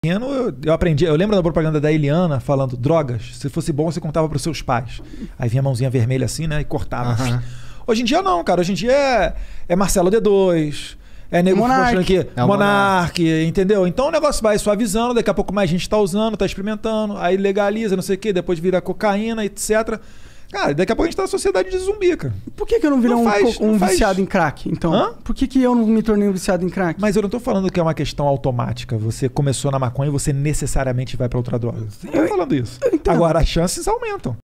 pequeno, eu, aprendi. Eu lembro da propaganda da Eliana falando: drogas, se fosse bom, você contava para os seus pais. Aí vinha a mãozinha vermelha assim, né? E cortava. Uhum. Hoje em dia, não, cara. Hoje em dia é, é Marcelo D2. É nego Monark. aqui. É Monarque, entendeu? Então o negócio vai suavizando, daqui a pouco mais gente está usando, está experimentando, aí legaliza, não sei o quê, depois vira cocaína, etc. Cara, daqui a pouco a gente tá na sociedade de zumbi, cara. Por que, que eu não virei não um, faz, um não viciado faz. em crack, então? Hã? Por que, que eu não me tornei um viciado em crack? Mas eu não tô falando que é uma questão automática. Você começou na maconha e você necessariamente vai para outra droga. Eu não tô falando isso. Agora, as chances aumentam.